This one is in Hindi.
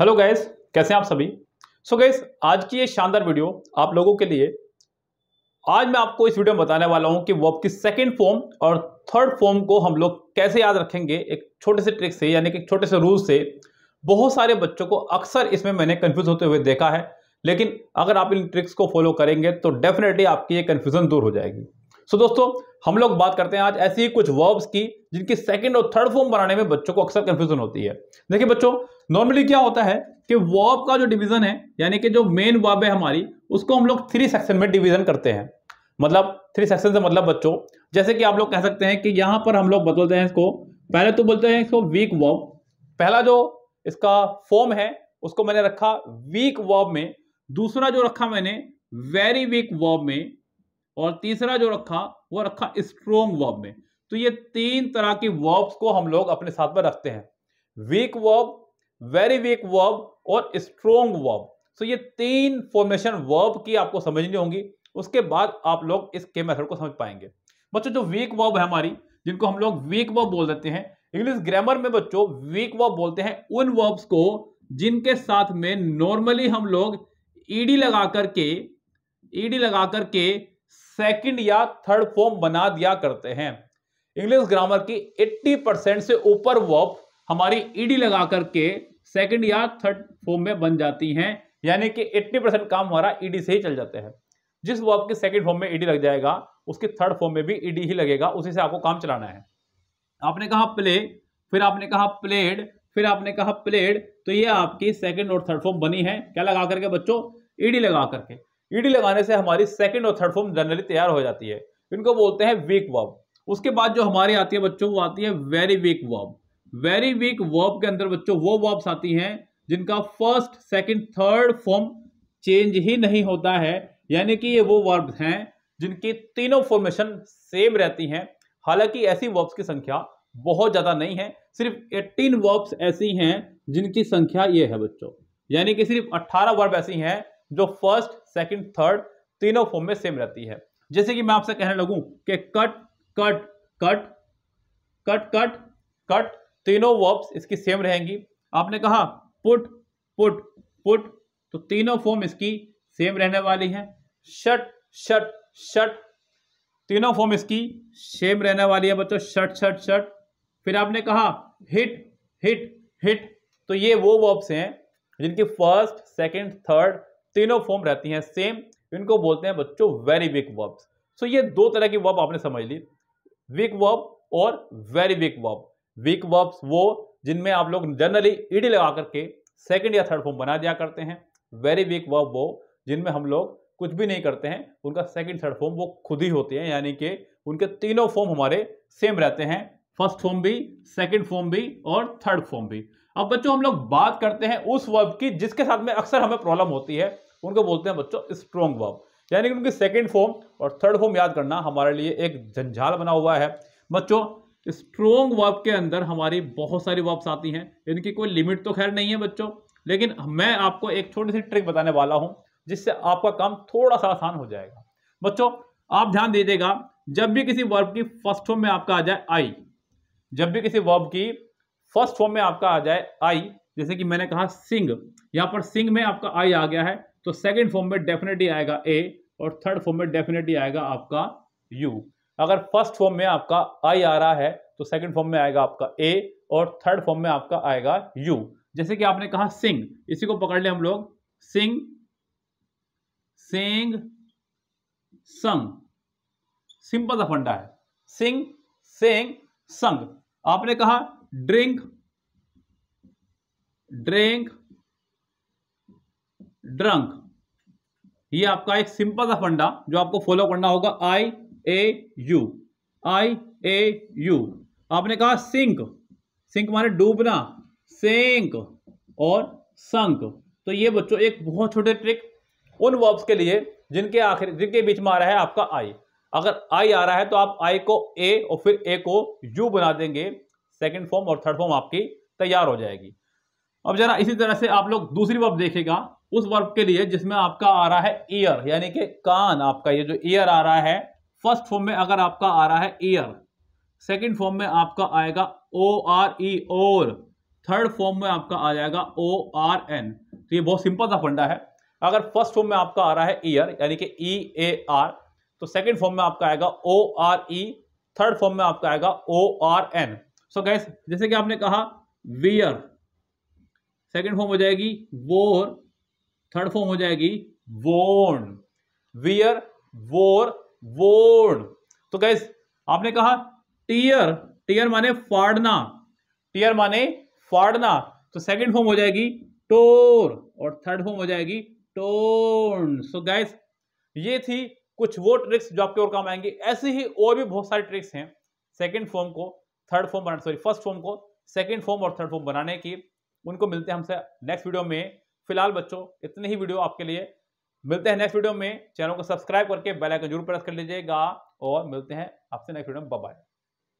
हेलो गैस कैसे हैं आप सभी सो so गैस आज की ये शानदार वीडियो आप लोगों के लिए आज मैं आपको इस वीडियो में बताने वाला हूं कि वर्ब की सेकंड फॉर्म और थर्ड फॉर्म को हम लोग कैसे याद रखेंगे एक छोटे से ट्रिक से यानी कि छोटे से रूल से बहुत सारे बच्चों को अक्सर इसमें मैंने कन्फ्यूज़ होते हुए देखा है लेकिन अगर आप इन ट्रिक्स को फॉलो करेंगे तो डेफिनेटली आपकी ये कन्फ्यूज़न दूर हो जाएगी सो so, दोस्तों हम लोग बात करते हैं आज ऐसी ही कुछ वर्ब्स की जिनकी सेकंड और थर्ड फॉर्म बनाने में बच्चों को अक्सर कंफ्यूजन होती है देखिए बच्चों नॉर्मली क्या होता है कि वर्ब का जो डिवीजन है यानी कि जो मेन वर्ब है हमारी उसको हम लोग थ्री सेक्शन में डिवीजन करते हैं मतलब थ्री सेक्शन से मतलब बच्चों जैसे कि आप लोग कह सकते हैं कि यहाँ पर हम लोग बदलते हैं इसको पहले तो बोलते हैं इसको वीक वर्ब पहला जो इसका फॉर्म है उसको मैंने रखा वीक वर्ब में दूसरा जो रखा मैंने वेरी वीक वर्ब में और तीसरा जो रखा वो रखा स्ट्रोंग वर्ब में तो ये तीन तरह की वर्ब्स को हम लोग अपने साथ में रखते हैं weak verb very weak verb और स्ट्रोंग वर्ब सो ये तीन फॉर्मेशन वर्ब की आपको समझनी होंगी उसके बाद आप लोग इस के मेथड को समझ पाएंगे बच्चों जो वीक वर्ब है हमारी जिनको हम लोग वीक वर्ब बोल देते हैं इंग्लिश ग्रामर में बच्चों वीक वर्ब बोलते हैं उन वर्ब्स को जिनके साथ में नॉर्मली हम लोग ईडी लगा करके ईडी लगा करके सेकंड या थर्ड फॉर्म बना दिया करते हैं इंग्लिश ग्रामर की 80 परसेंट से ऊपर वर्ब हमारी ईडी लगा करके सेकंड या थर्ड फॉर्म में बन जाती हैं यानी कि 80 परसेंट काम हमारा ईडी से ही चल जाते हैं जिस वर्ब के सेकंड फॉर्म में ईडी लग जाएगा उसके थर्ड फॉर्म में भी ईडी ही लगेगा उसी से आपको काम चलाना है आपने कहा प्ले फिर आपने कहा प्लेड फिर आपने कहा प्लेड तो ये आपकी सेकंड और थर्ड फॉर्म बनी है क्या लगा करके बच्चों ईडी लगा करके ईडी लगाने से हमारी सेकेंड और थर्ड फॉर्म जनरली तैयार हो जाती है इनको बोलते हैं वीक वर्ब उसके बाद जो हमारी आती है बच्चों वो आती है very weak verb very weak verb के अंदर बच्चों वो वर्ब्स आती हैं जिनका first second third form change ही नहीं होता है यानी कि ये वो वर्ब हैं जिनकी तीनों फॉर्मेशन सेम रहती हैं हालांकि ऐसी वर्ब्स की संख्या बहुत ज़्यादा नहीं है सिर्फ 18 वर्ब्स ऐसी हैं जिनकी संख्या ये है बच्चों यानी कि सिर्फ 18 वर्ब ऐसी हैं जो फर्स्ट सेकंड थर्ड तीनों फॉर्म में सेम रहती है जैसे कि मैं आपसे कहने लगूं कि cut cut cut cut cut cut तीनों वर्ब्स इसकी सेम रहेंगी आपने कहा पुट पुट पुट तो तीनों फॉर्म इसकी सेम रहने वाली है शट शट शट तीनों फॉर्म इसकी सेम रहने वाली है बच्चों शट शट शट फिर आपने कहा हिट हिट हिट तो ये वो वर्ब्स हैं जिनकी फर्स्ट सेकंड थर्ड तीनों फॉर्म रहती हैं सेम इनको बोलते हैं बच्चों वेरी वीक वर्ब्स सो ये दो तरह की वर्ब आपने समझ ली वीक वर्ब और very weak verb weak verbs वो जिनमें आप लोग जनरली ईडी लगा करके सेकेंड या थर्ड फॉर्म बना दिया करते हैं वेरी वीक वर्ब वो जिनमें हम लोग कुछ भी नहीं करते हैं उनका सेकेंड थर्ड फॉर्म वो खुद ही होते हैं यानी कि उनके तीनों फॉर्म हमारे सेम रहते हैं फर्स्ट फॉर्म भी सेकेंड फॉर्म भी और थर्ड फॉर्म भी अब बच्चों हम लोग बात करते हैं उस वर्ब की जिसके साथ में अक्सर हमें प्रॉब्लम होती है उनको बोलते हैं बच्चों स्ट्रोंग वर्ब यानी कि उनकी सेकेंड फॉर्म और थर्ड फॉर्म याद करना हमारे लिए एक झंझाल बना हुआ है बच्चों स्ट्रोंग वर्ब के अंदर हमारी बहुत सारी वर्ब्स आती हैं इनकी कोई लिमिट तो खैर नहीं है बच्चों लेकिन मैं आपको एक छोटी सी ट्रिक बताने वाला हूं जिससे आपका काम थोड़ा सा आसान हो जाएगा बच्चों आप ध्यान दीजिएगा जब भी किसी वर्ब की फर्स्ट फॉर्म में आपका आ जाए आई जब भी किसी वर्ब की फर्स्ट फॉर्म में आपका आ जाए आई जैसे कि मैंने कहा सिंग यहाँ पर सिंग में आपका आई आ गया है तो सेकेंड फॉर्म में डेफिनेटली आएगा ए और थर्ड फॉर्म में डेफिनेटली आएगा आपका यू अगर फर्स्ट फॉर्म में आपका आई आ रहा है तो सेकंड फॉर्म में आएगा आपका ए और थर्ड फॉर्म में आपका आएगा यू जैसे कि आपने कहा सिंह इसी को पकड़ ले हम लोग सिंह सिंग संग सिंपल सा फंडा है सिंग सेंग संग आपने कहा ड्रिंक ड्रिंक ड्रंक ये आपका एक सिंपल सा फंडा जो आपको फॉलो करना होगा आई ए यू आई ए यू आपने कहा सिंक सिंक माने डूबना सिंक और संक तो ये बच्चों एक बहुत छोटे ट्रिक उन वर्ब्स के लिए जिनके आखिर जिनके बीच में आ रहा है आपका आई अगर आई आ रहा है तो आप आई को ए और फिर ए को यू बना देंगे सेकंड फॉर्म और थर्ड फॉर्म आपकी तैयार हो जाएगी अब जरा इसी तरह से आप लोग दूसरी वर्ब देखेगा उस वर्ब के लिए जिसमें आपका आ रहा है ईयर यानी कि कान आपका ये जो ईयर आ रहा है फर्स्ट फॉर्म में अगर आपका आ रहा है ईयर सेकंड फॉर्म में आपका आएगा ओ आर ई और थर्ड फॉर्म में आपका आ जाएगा ओ आर एन तो ये बहुत सिंपल सा फंडा है अगर फर्स्ट फॉर्म में आपका आ रहा है ईयर यानी कि ई ए आर तो सेकेंड फॉर्म में आपका आएगा O R E third form में आपका आएगा O R N so guess जैसे कि आपने कहा वियर सेकेंड फॉर्म हो जाएगी वोर थर्ड फॉर्म हो जाएगी वोर्न वियर वोर वोर्न तो गैस आपने कहा टीयर टीयर माने फाड़ना टीयर माने फाड़ना तो सेकंड फॉर्म हो जाएगी टोर और थर्ड फॉर्म हो जाएगी टोर्न सो गैस ये थी कुछ वो ट्रिक्स जो आपके और काम आएंगे ऐसे ही और भी बहुत सारी ट्रिक्स हैं सेकंड फॉर्म को थर्ड फॉर्म बनाने सॉरी फर्स्ट फॉर्म को सेकेंड फॉर्म और थर्ड फॉर्म बनाने की उनको मिलते हैं हमसे नेक्स्ट वीडियो में फिलहाल बच्चों इतने ही वीडियो आपके लिए मिलते हैं नेक्स्ट वीडियो में चैनल को सब्सक्राइब करके बेल आइकन जरूर प्रेस कर लीजिएगा और मिलते हैं आपसे नेक्स्ट वीडियो में बाय